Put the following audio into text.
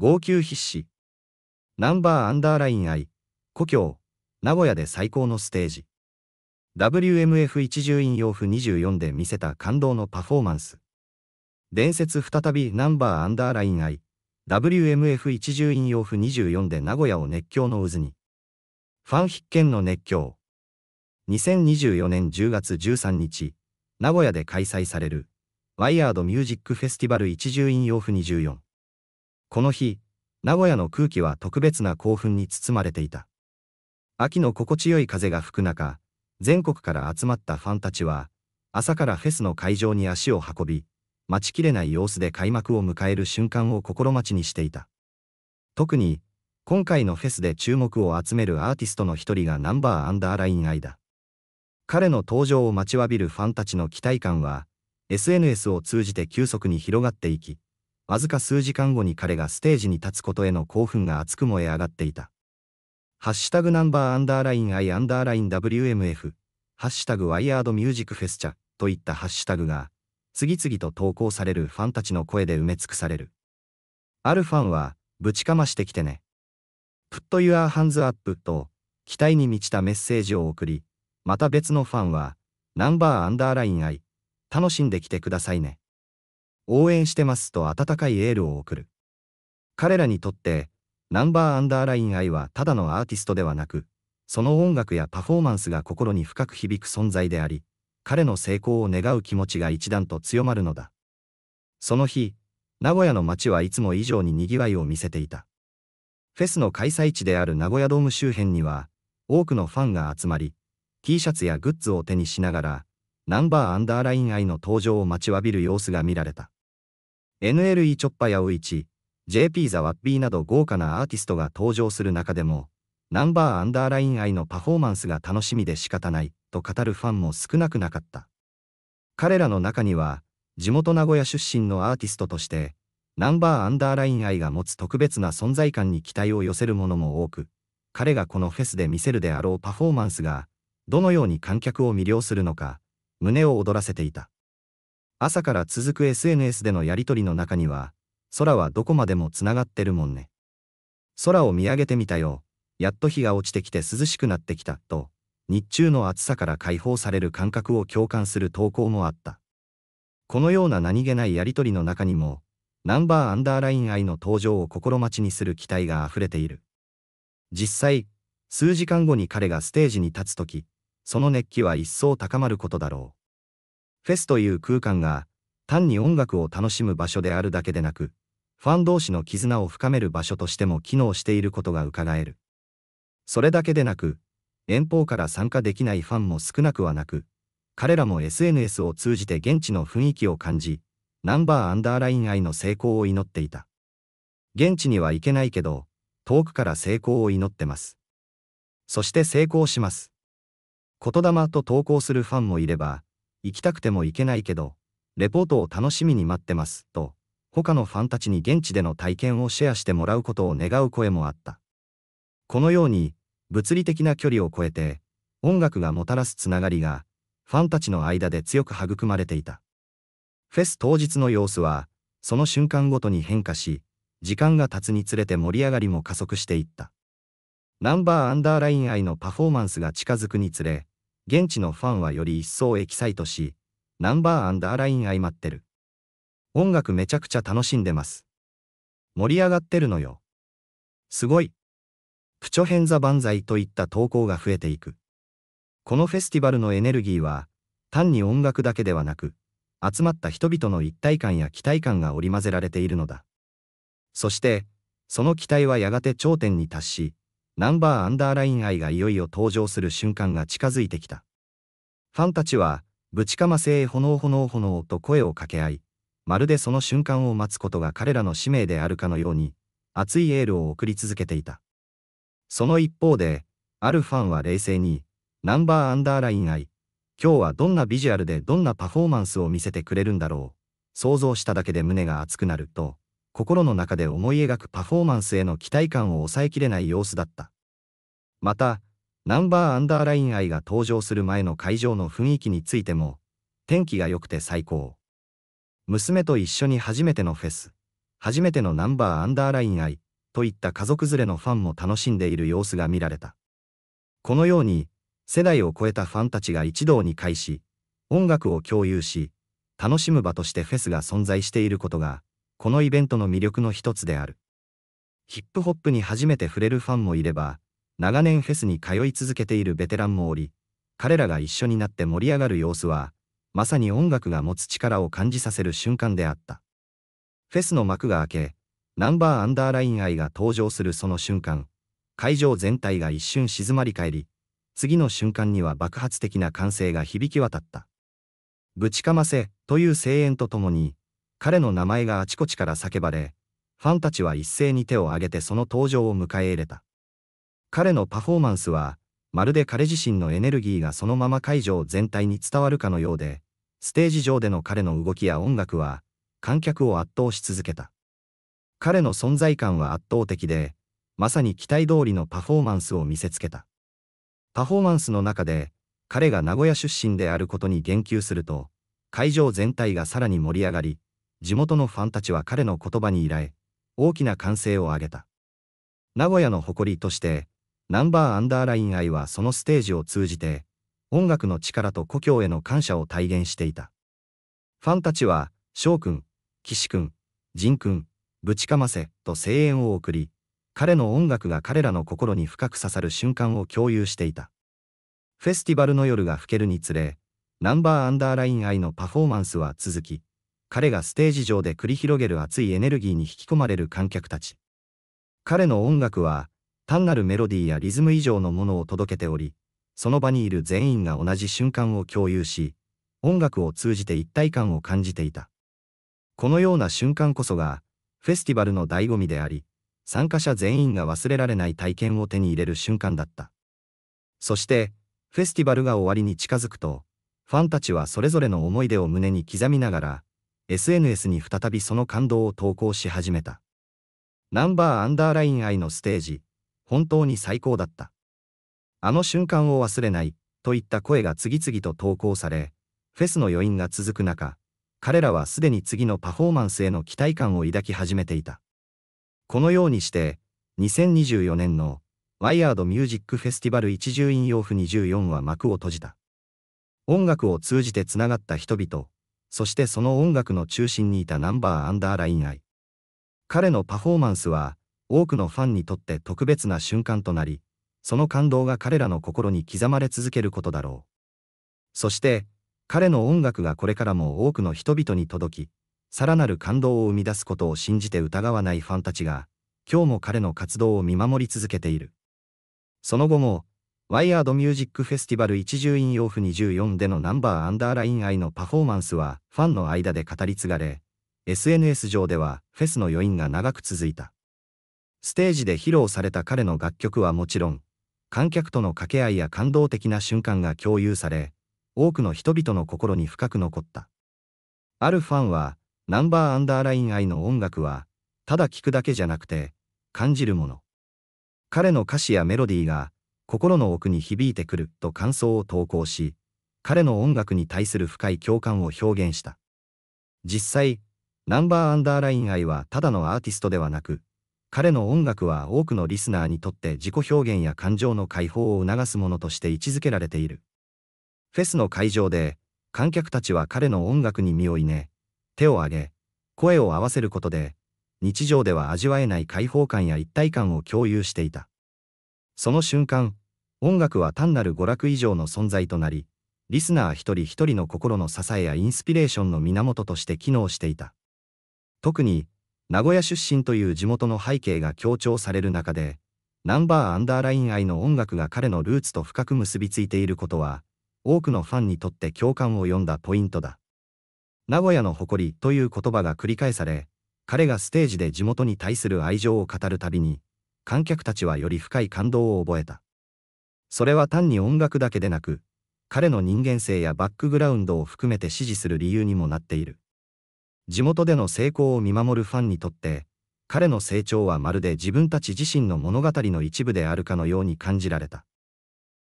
号泣必至。ナンバーアンダーライン愛、故郷、名古屋で最高のステージ。WMF 一重院洋風24で見せた感動のパフォーマンス。伝説再びナンバーアンダーライン愛、WMF 一重院洋風24で名古屋を熱狂の渦に。ファン必見の熱狂。2024年10月13日、名古屋で開催される、ワイヤードミュージックフェスティバル一重院洋風24。この日、名古屋の空気は特別な興奮に包まれていた。秋の心地よい風が吹く中、全国から集まったファンたちは、朝からフェスの会場に足を運び、待ちきれない様子で開幕を迎える瞬間を心待ちにしていた。特に、今回のフェスで注目を集めるアーティストの一人がナンバーアンダーラインアイだ。彼の登場を待ちわびるファンたちの期待感は、SNS を通じて急速に広がっていき、わずか数時間後に彼がステージに立つことへの興奮が熱く燃え上がっていた。ハッシュタグナンバーアンダーライン I アンダーライン WMF、ハッシュタグワイヤードミュージックフェスチャといったハッシュタグが、次々と投稿されるファンたちの声で埋め尽くされる。あるファンは、ぶちかましてきてね。Put your hands up と、期待に満ちたメッセージを送り、また別のファンは、ナンバーアンダーライン I、楽しんできてくださいね。応援してますと温かいエールを送る。彼らにとって、ナンバーアンダーライン愛はただのアーティストではなく、その音楽やパフォーマンスが心に深く響く存在であり、彼の成功を願う気持ちが一段と強まるのだ。その日、名古屋の街はいつも以上に賑わいを見せていた。フェスの開催地である名古屋ドーム周辺には、多くのファンが集まり、T シャツやグッズを手にしながら、ナンバーアンダーライン愛の登場を待ちわびる様子が見られた。NLE チョッパやウイチ、JP ザ・ワッピーなど豪華なアーティストが登場する中でも、ナンバーアンダーライン愛のパフォーマンスが楽しみで仕方ないと語るファンも少なくなかった。彼らの中には、地元名古屋出身のアーティストとして、ナンバーアンダーライン愛が持つ特別な存在感に期待を寄せるもも多く、彼がこのフェスで見せるであろうパフォーマンスが、どのように観客を魅了するのか、胸を躍らせていた。朝から続く SNS でのやりとりの中には、空はどこまでもつながってるもんね。空を見上げてみたよ。やっと日が落ちてきて涼しくなってきた、と、日中の暑さから解放される感覚を共感する投稿もあった。このような何気ないやりとりの中にも、ナンバーアンダーライン愛の登場を心待ちにする期待が溢れている。実際、数時間後に彼がステージに立つとき、その熱気は一層高まることだろう。フェスという空間が単に音楽を楽しむ場所であるだけでなく、ファン同士の絆を深める場所としても機能していることが伺える。それだけでなく、遠方から参加できないファンも少なくはなく、彼らも SNS を通じて現地の雰囲気を感じ、ナンバーアンダーライン愛の成功を祈っていた。現地には行けないけど、遠くから成功を祈ってます。そして成功します。言霊と投稿するファンもいれば、行きたくても行けないけど、レポートを楽しみに待ってます、と、他のファンたちに現地での体験をシェアしてもらうことを願う声もあった。このように、物理的な距離を超えて、音楽がもたらすつながりが、ファンたちの間で強く育まれていた。フェス当日の様子は、その瞬間ごとに変化し、時間が経つにつれて盛り上がりも加速していった。ナンバーアンダーライン愛のパフォーマンスが近づくにつれ、現地のファンはより一層エキサイトし、ナンバーアンダーライン相まってる。音楽めちゃくちゃ楽しんでます。盛り上がってるのよ。すごい。プチョヘンザ万歳といった投稿が増えていく。このフェスティバルのエネルギーは、単に音楽だけではなく、集まった人々の一体感や期待感が織り交ぜられているのだ。そして、その期待はやがて頂点に達し、ナンバーアンダーライン愛がいよいよ登場する瞬間が近づいてきた。ファンたちは、ぶちかませ炎炎炎と声を掛け合い、まるでその瞬間を待つことが彼らの使命であるかのように、熱いエールを送り続けていた。その一方で、あるファンは冷静に、ナンバーアンダーライン愛、今日はどんなビジュアルでどんなパフォーマンスを見せてくれるんだろう、想像しただけで胸が熱くなると、心の中で思い描くパフォーマンスへの期待感を抑えきれない様子だった。また、ナンバーアンダーライン愛が登場する前の会場の雰囲気についても、天気が良くて最高。娘と一緒に初めてのフェス、初めてのナンバーアンダーライン愛といった家族連れのファンも楽しんでいる様子が見られた。このように、世代を超えたファンたちが一堂に会し、音楽を共有し、楽しむ場としてフェスが存在していることが、このイベントの魅力の一つである。ヒップホップに初めて触れるファンもいれば、長年フェスに通い続けているベテランもおり、彼らが一緒になって盛り上がる様子は、まさに音楽が持つ力を感じさせる瞬間であった。フェスの幕が開け、ナンバーアンダーライン愛が登場するその瞬間、会場全体が一瞬静まり返り、次の瞬間には爆発的な歓声が響き渡った。ぶちかませという声援とともに、彼の名前があちこちから叫ばれ、ファンたちは一斉に手を挙げてその登場を迎え入れた。彼のパフォーマンスは、まるで彼自身のエネルギーがそのまま会場全体に伝わるかのようで、ステージ上での彼の動きや音楽は、観客を圧倒し続けた。彼の存在感は圧倒的で、まさに期待通りのパフォーマンスを見せつけた。パフォーマンスの中で、彼が名古屋出身であることに言及すると、会場全体がさらに盛り上がり、地元のファンたちは彼の言葉に依頼、大きな歓声を上げた。名古屋の誇りとして、ナンバーアンダーライン愛はそのステージを通じて、音楽の力と故郷への感謝を体現していた。ファンたちは、翔くん、岸くん、仁くん、ぶちかませ、と声援を送り、彼の音楽が彼らの心に深く刺さる瞬間を共有していた。フェスティバルの夜が更けるにつれ、ナンバーアンダーライン愛のパフォーマンスは続き、彼がステージ上で繰り広げる熱いエネルギーに引き込まれる観客たち。彼の音楽は、単なるメロディーやリズム以上のものを届けており、その場にいる全員が同じ瞬間を共有し、音楽を通じて一体感を感じていた。このような瞬間こそが、フェスティバルの醍醐味であり、参加者全員が忘れられない体験を手に入れる瞬間だった。そして、フェスティバルが終わりに近づくと、ファンたちはそれぞれの思い出を胸に刻みながら、SNS に再びその感動を投稿し始めた。ナンバーアンダーライン愛のステージ、本当に最高だった。あの瞬間を忘れない、といった声が次々と投稿され、フェスの余韻が続く中、彼らはすでに次のパフォーマンスへの期待感を抱き始めていた。このようにして、2024年のワイヤードミュージックフェスティバル一重引用符24は幕を閉じた。音楽を通じてつながった人々、そしてその音楽の中心にいたナンバーアンダーライン愛。彼のパフォーマンスは、多くのファンにとって特別な瞬間となり、その感動が彼らの心に刻まれ続けることだろう。そして、彼の音楽がこれからも多くの人々に届き、さらなる感動を生み出すことを信じて疑わないファンたちが、今日も彼の活動を見守り続けている。その後も、ワイヤードミュージックフェスティバル一重引用符24でのナンバーアンダーライン愛のパフォーマンスはファンの間で語り継がれ、SNS 上ではフェスの余韻が長く続いた。ステージで披露された彼の楽曲はもちろん、観客との掛け合いや感動的な瞬間が共有され、多くの人々の心に深く残った。あるファンは、ナンバーアンダーライン愛の音楽は、ただ聴くだけじゃなくて、感じるもの。彼の歌詞やメロディーが、心の奥に響いてくると感想を投稿し、彼の音楽に対する深い共感を表現した。実際、ナンバーアンダーライン愛はただのアーティストではなく、彼の音楽は多くのリスナーにとって自己表現や感情の解放を促すものとして位置づけられている。フェスの会場で、観客たちは彼の音楽に身をいね、手を上げ、声を合わせることで、日常では味わえない解放感や一体感を共有していた。その瞬間、音楽は単なる娯楽以上の存在となり、リスナー一人一人の心の支えやインスピレーションの源として機能していた。特に、名古屋出身という地元の背景が強調される中で、ナンバーアンダーライン愛の音楽が彼のルーツと深く結びついていることは、多くのファンにとって共感を呼んだポイントだ。名古屋の誇りという言葉が繰り返され、彼がステージで地元に対する愛情を語るたびに、観客たちはより深い感動を覚えた。それは単に音楽だけでなく、彼の人間性やバックグラウンドを含めて支持する理由にもなっている。地元での成功を見守るファンにとって、彼の成長はまるで自分たち自身の物語の一部であるかのように感じられた。